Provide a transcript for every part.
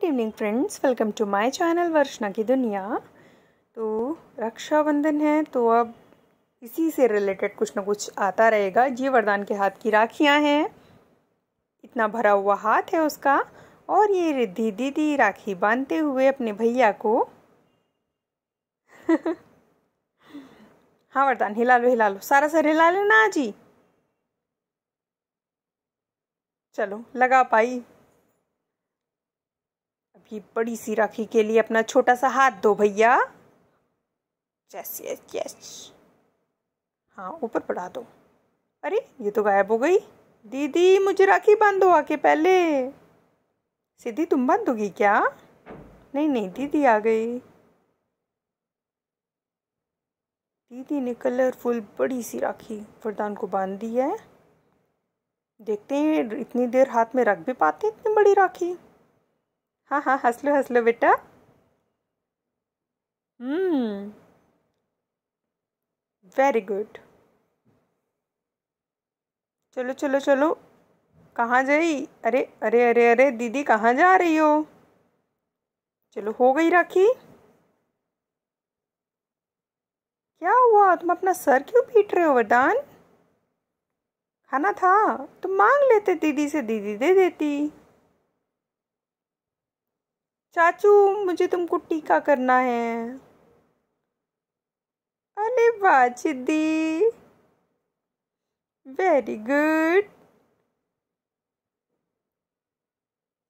good evening friends welcome to my channel Varshana की दुनिया तो रक्षाबंधन है तो अब इसी से रिलेटेड कुछ ना कुछ आता रहेगा ये वरदान के हाथ की राखियां हैं इतना भरा हुआ हाथ है उसका और ये रिद्धि दीदी राखी बांधते हुए अपने भैया को हाँ वरदान हिला लो हिला लो सारा सर हिला लो ना जी चलो लगा पाई आपकी बड़ी सी राखी के लिए अपना छोटा सा हाथ दो भैया यस यस यस हाँ ऊपर पढ़ा दो अरे ये तो गायब हो गई दीदी मुझे राखी बांधो आके पहले सीधी तुम बांधोगी क्या नहीं नहीं दीदी आ गई दीदी ने कलरफुल बड़ी सी राखी फरदान को बांध दी है देखते हैं इतनी देर हाथ में रख भी पाते इतनी बड़ी राखी हाँ हाँ हंस लो हंस लो बेटा हम्म वेरी गुड चलो चलो चलो कहाँ जाई अरे अरे अरे अरे दीदी कहाँ जा रही हो चलो हो गई राखी क्या हुआ तुम अपना सर क्यों पीट रहे हो वरदान खाना था तुम मांग लेते दीदी से दीदी दे देती चाचू मुझे तुमको टीका करना है अरे वाह वेरी गुड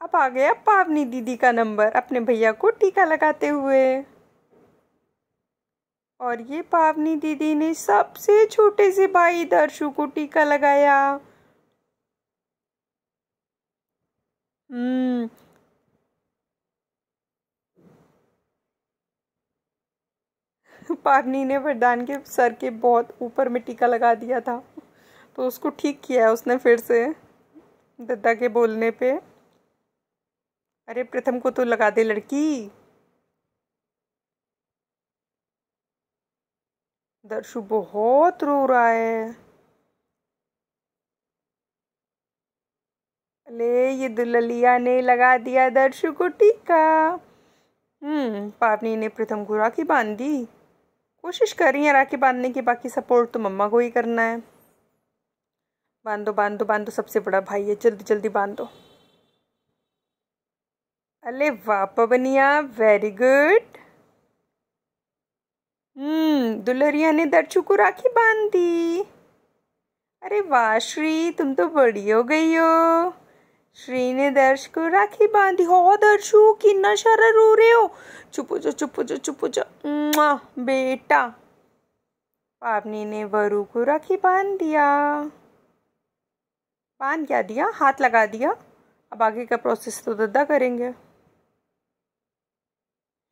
अब आ गया पावनी दीदी का नंबर अपने भैया को टीका लगाते हुए और ये पावनी दीदी ने सबसे छोटे से भाई दर्शु को टीका लगाया हम्म पारनी ने वरदान के सर के बहुत ऊपर में टीका लगा दिया था तो उसको ठीक किया है उसने फिर से दद्दा के बोलने पे अरे प्रथम को तो लगा दे लड़की दर्शु बहुत रो रहा है अरे ये दुललिया ने लगा दिया दर्शु को टीका हम्म पावनी ने प्रथम को राखी बांध दी कोशिश कर रही हैं राखी बांधने की बाकी सपोर्ट तो मम्मा को ही करना है बांधो बांधो बांधो सबसे बड़ा भाई है जल्दी जल्दी बांधो अले वाह पवनिया वेरी गुड हम्म दुल्हरिया ने दर्शु को राखी बांध दी अरे वाह श्री तुम तो बड़ी हो गई हो श्री ने दर्श को राखी बांधी हो दर्शु कि सारा रो रहे हो चुप जो चुप जो चुप जो बेटा पावनी ने वरु को राखी बांध दिया बांध क्या दिया हाथ लगा दिया अब आगे का प्रोसेस तो दद्दा करेंगे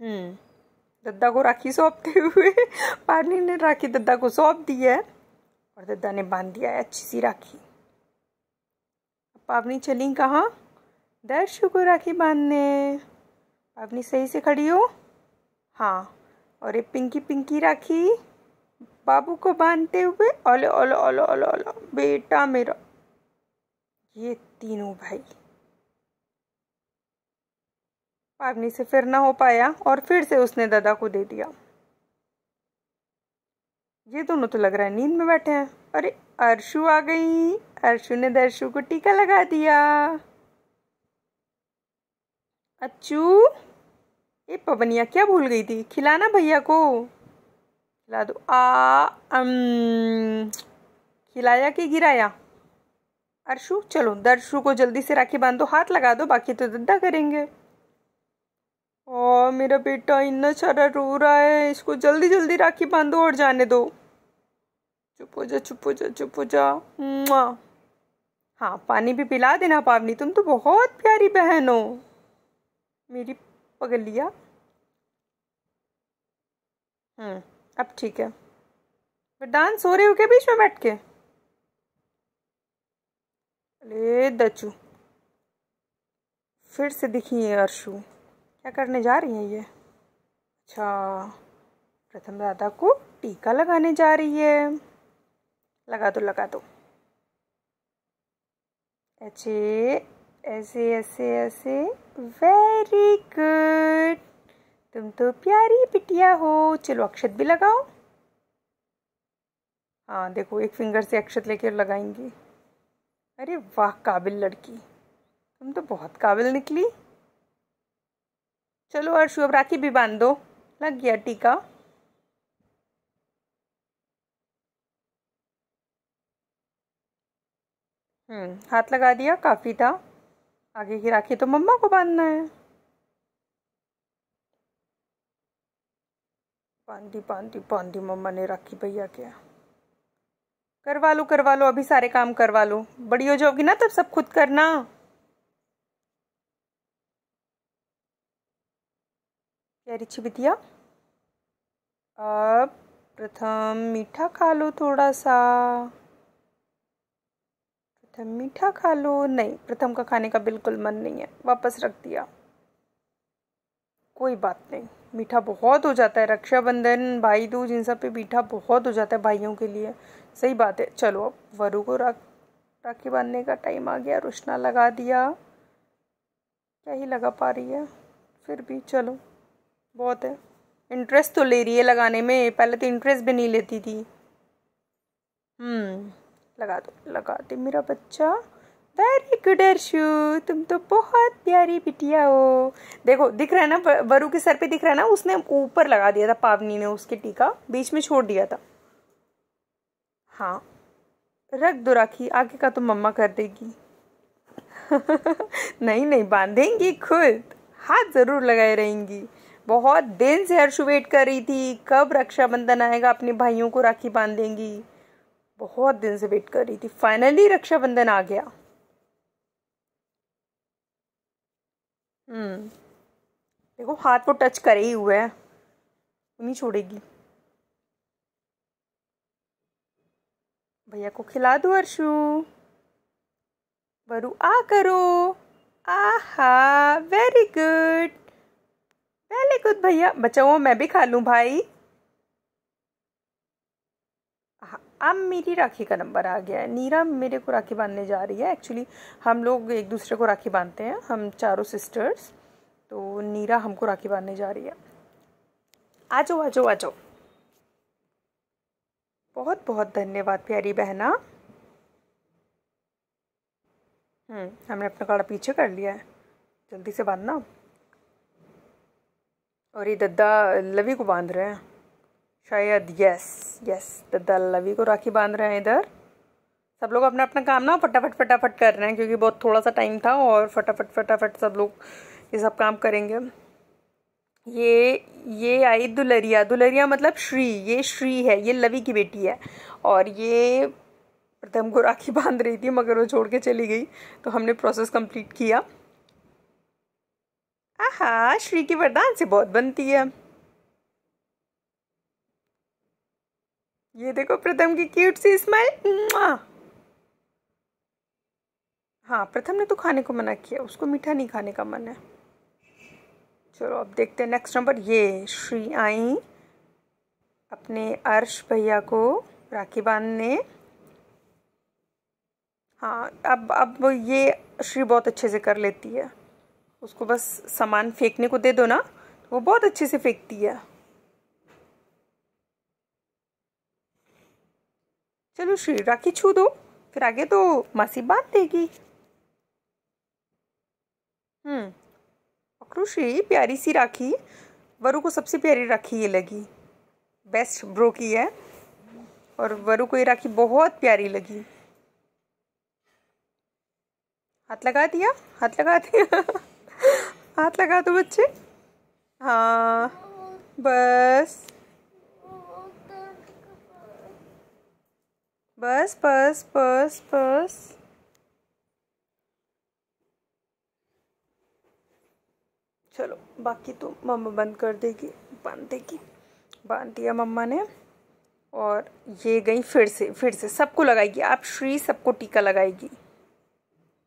हम्म दद्दा को राखी सौंपते हुए पावनी ने राखी दद्दा को सौंप दी है और दद्दा ने बांध दिया है अच्छी सी राखी पावनी चली कहाँ दर्शु को राखी बांधने पावनी सही से खड़ी हो हाँ और ये पिंकी पिंकी राखी बाबू को बांधते हुए ओले ओले ओले ओले ओले बेटा मेरा ये तीनों भाई पावनी से फिर ना हो पाया और फिर से उसने दादा को दे दिया ये दोनों तो लग रहा है नींद में बैठे हैं अरे अर्शु आ गई अर्शु ने दर्शु को टीका लगा दिया अच्छू ये पवनिया क्या भूल गई थी खिलाना भैया को खिला दो आ अम खिलाया कि गिराया अर्शु चलो दर्शु को जल्दी से राखी बांध दो हाथ लगा दो बाकी तो दद्दा करेंगे और मेरा बेटा इतना सारा रो रहा है इसको जल्दी जल्दी राखी बांधो और जाने दो चुप हो जा चुप हो जा चुप हो जा हाँ पानी भी पिला देना पावनी तुम तो बहुत प्यारी बहन हो मेरी पगलिया हम्म अब ठीक है डांस हो रहे हो क्या बीच में बैठ के अरे दचू फिर से दिखी है अर्शू क्या करने जा रही हैं ये अच्छा प्रथम दादा को टीका लगाने जा रही है लगा दो लगा दो अच्छे ऐसे ऐसे ऐसे वेरी गुड तुम तो प्यारी बिटिया हो चलो अक्षत भी लगाओ हाँ देखो एक फिंगर से अक्षत लेकर लगाएंगे अरे वाह काबिल लड़की तुम तो बहुत काबिल निकली चलो अर्शु अब राखी भी बांध दो लग गया टीका हम्म हाथ लगा दिया काफ़ी था आगे की राखी तो मम्मा को बांधना है बांधी बांधी बांधी मम्मा ने राखी भैया क्या करवा लो करवा लो अभी सारे काम करवा लो बड़ी हो जाओगी ना तब सब खुद करना क्या छी बिटिया अब प्रथम मीठा खा लो थोड़ा सा प्रथम मीठा खा लो नहीं प्रथम का खाने का बिल्कुल मन नहीं है वापस रख दिया कोई बात नहीं मीठा बहुत हो जाता है रक्षाबंधन भाई दूज इन सब पे मीठा बहुत हो जाता है भाइयों के लिए सही बात है चलो अब वरु को राख राखी बांधने का टाइम आ गया रोशना लगा दिया क्या ही लगा पा रही है फिर भी चलो बहुत है इंटरेस्ट तो ले रही है लगाने में पहले तो इंटरेस्ट भी नहीं लेती थी हम्म लगा दो लगा दे मेरा बच्चा वेरी गुड अर्शु तुम तो बहुत प्यारी बिटिया हो देखो दिख रहा है ना बरू के सर पे दिख रहा है ना उसने ऊपर लगा दिया था पावनी ने उसके टीका बीच में छोड़ दिया था हाँ रख दो राखी आगे का तो मम्मा कर देगी नहीं नहीं बांधेंगी खुद हाथ ज़रूर लगाए रहेंगी बहुत दिन से हर्ष वेट कर रही थी कब रक्षाबंधन आएगा अपने भाइयों को राखी बांधेंगी बहुत दिन से वेट कर रही थी फाइनली रक्षाबंधन आ गया हम्म देखो हाथ वो तो टच करे ही हुआ है नहीं छोड़ेगी भैया को खिला दो अर्शु वरु आ करो आहा वेरी गुड पहले खुद भैया बचाओ मैं भी खा लू भाई हाँ, अब मेरी राखी का नंबर आ गया है नीरा मेरे को राखी बांधने जा रही है एक्चुअली हम लोग एक दूसरे को राखी बांधते हैं हम चारों सिस्टर्स तो नीरा हमको राखी बांधने जा रही है आ जाओ आ जाओ आ जाओ बहुत बहुत धन्यवाद प्यारी बहना हम्म, हमने अपना कड़ा पीछे कर लिया है जल्दी से बांधना और ये दद्दा लवी को बांध रहे हैं शायद यस यस दद्दा लवी को राखी बांध रहे हैं इधर सब लोग अपना अपना काम ना फटाफट फटाफट कर रहे हैं क्योंकि बहुत थोड़ा सा टाइम था और फटाफट फटाफट सब लोग ये सब काम करेंगे ये ये आई दुलरिया दुलरिया मतलब श्री ये श्री है ये लवी की बेटी है और ये प्रथम को राखी बांध रही थी मगर वो छोड़ के चली गई तो हमने प्रोसेस कंप्लीट किया आहा श्री की वरदान से बहुत बनती है ये देखो प्रथम की क्यूट सी स्माइल हाँ प्रथम ने तो खाने को मना किया उसको मीठा नहीं खाने का मन है चलो अब देखते हैं नेक्स्ट नंबर ये श्री आई अपने अर्श भैया को राखी बांधने हाँ अब अब ये श्री बहुत अच्छे से कर लेती है उसको बस सामान फेंकने को दे दो ना तो वो बहुत अच्छे से फेंकती है चलो श्री राखी छू दो फिर आगे तो मासी बांध देगी हम्म पकड़ो श्री प्यारी सी राखी वरु को सबसे प्यारी राखी ये लगी बेस्ट ब्रो की है और वरु को ये राखी बहुत प्यारी लगी हाथ लगा दिया हाथ लगा दिया हाथ लगा दो बच्चे हाँ बस बस बस बस बस चलो बाकी तो मम्मा बंद कर देगी बांध देगी बांध दिया मम्मा ने और ये गई फिर से फिर से सबको लगाएगी आप श्री सबको टीका लगाएगी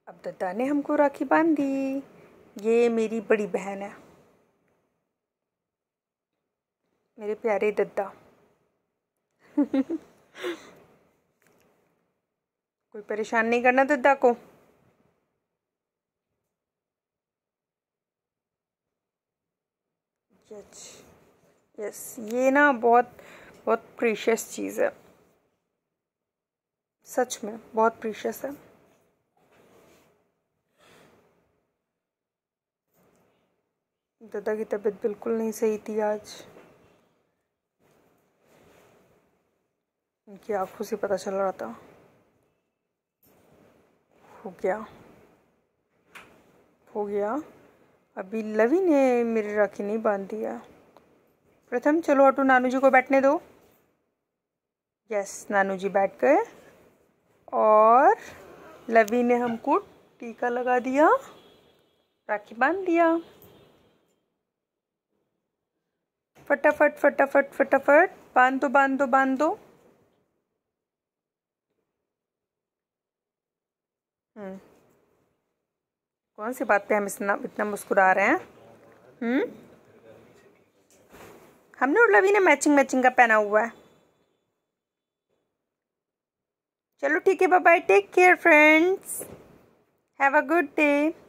अब दद्दा ने हमको राखी बांध दी ये मेरी बड़ी बहन है मेरे प्यारे दद्दा कोई परेशान नहीं करना दद्दा को यस ये ना बहुत बहुत प्रीशियस चीज़ है सच में बहुत प्रीशियस है दादा की तबीयत बिल्कुल नहीं सही थी आज उनकी आंखों से पता चल रहा था हो गया हो गया अभी लवी ने मेरी राखी नहीं बांध दिया प्रथम चलो ऑटो नानू जी को बैठने दो यस नानू जी बैठ गए और लवी ने हमको टीका लगा दिया राखी बांध दिया फटाफट फटाफट फटाफट बांधो बांधो बांधो हम्म कौन सी बात पे हम इतना इतना मुस्कुरा रहे हैं हम्म हमने और लवी ने मैचिंग मैचिंग का पहना हुआ है चलो ठीक है bye bye take care friends have a good day